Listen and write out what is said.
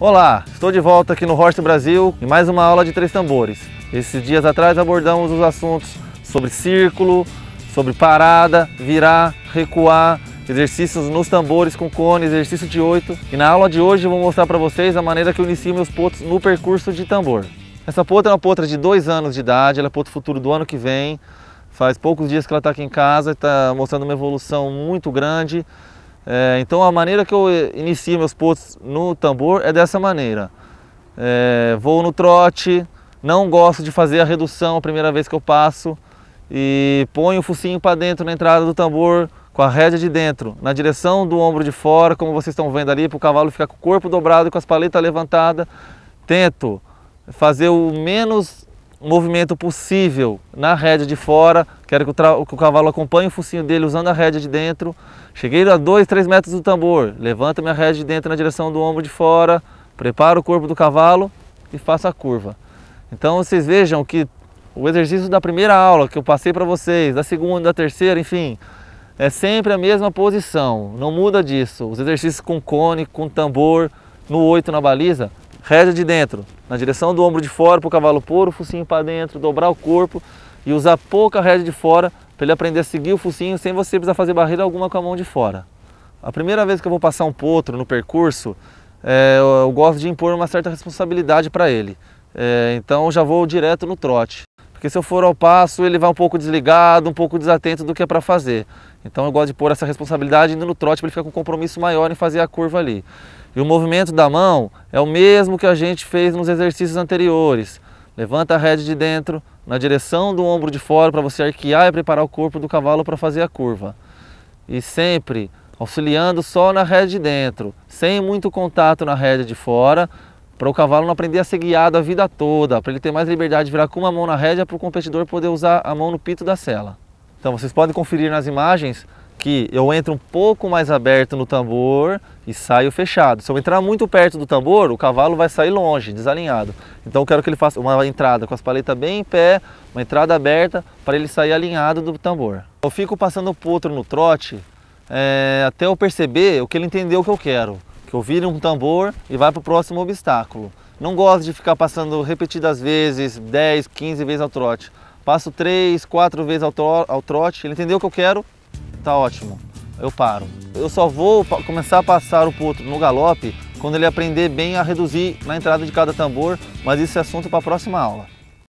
Olá, estou de volta aqui no Horst Brasil em mais uma aula de três tambores. Esses dias atrás abordamos os assuntos sobre círculo, sobre parada, virar, recuar, exercícios nos tambores com cone, exercício de oito. E na aula de hoje eu vou mostrar para vocês a maneira que eu inicio meus potos no percurso de tambor. Essa potra é uma potra de dois anos de idade, ela é potro futuro do ano que vem. Faz poucos dias que ela está aqui em casa, está mostrando uma evolução muito grande. É, então a maneira que eu inicio meus posts no tambor é dessa maneira. É, vou no trote, não gosto de fazer a redução a primeira vez que eu passo e ponho o focinho para dentro na entrada do tambor com a rédea de dentro, na direção do ombro de fora, como vocês estão vendo ali, para o cavalo ficar com o corpo dobrado, e com as paletas levantadas. Tento fazer o menos movimento possível na rédea de fora, quero que o, que o, cavalo acompanhe o focinho dele usando a rédea de dentro. Cheguei a 2, 3 metros do tambor, levanto minha rédea de dentro na direção do ombro de fora, preparo o corpo do cavalo e faço a curva. Então vocês vejam que o exercício da primeira aula que eu passei para vocês, da segunda, da terceira, enfim, é sempre a mesma posição, não muda disso. Os exercícios com cone, com tambor, no 8 na baliza, reza de dentro, na direção do ombro de fora para o cavalo pôr o focinho para dentro, dobrar o corpo e usar pouca reza de fora para ele aprender a seguir o focinho sem você precisar fazer barreira alguma com a mão de fora. A primeira vez que eu vou passar um potro no percurso, é, eu gosto de impor uma certa responsabilidade para ele. É, então já vou direto no trote. Porque se eu for ao passo, ele vai um pouco desligado, um pouco desatento do que é para fazer. Então eu gosto de pôr essa responsabilidade indo no trote para ele ficar com um compromisso maior em fazer a curva ali. E o movimento da mão é o mesmo que a gente fez nos exercícios anteriores. Levanta a rede de dentro, na direção do ombro de fora, para você arquear e preparar o corpo do cavalo para fazer a curva. E sempre auxiliando só na rede de dentro, sem muito contato na rede de fora, para o cavalo não aprender a ser guiado a vida toda, para ele ter mais liberdade de virar com uma mão na rédea para o competidor poder usar a mão no pito da sela. Então vocês podem conferir nas imagens que eu entro um pouco mais aberto no tambor e saio fechado. Se eu entrar muito perto do tambor, o cavalo vai sair longe, desalinhado. Então eu quero que ele faça uma entrada com as paletas bem em pé, uma entrada aberta para ele sair alinhado do tambor. Eu fico passando o potro no trote é, até eu perceber o que ele entendeu o que eu quero que eu vire um tambor e vai para o próximo obstáculo. Não gosto de ficar passando repetidas vezes, 10, 15 vezes ao trote. Passo 3, 4 vezes ao, tro ao trote, ele entendeu o que eu quero, tá ótimo, eu paro. Eu só vou começar a passar o potro no galope quando ele aprender bem a reduzir na entrada de cada tambor, mas isso é assunto para a próxima aula.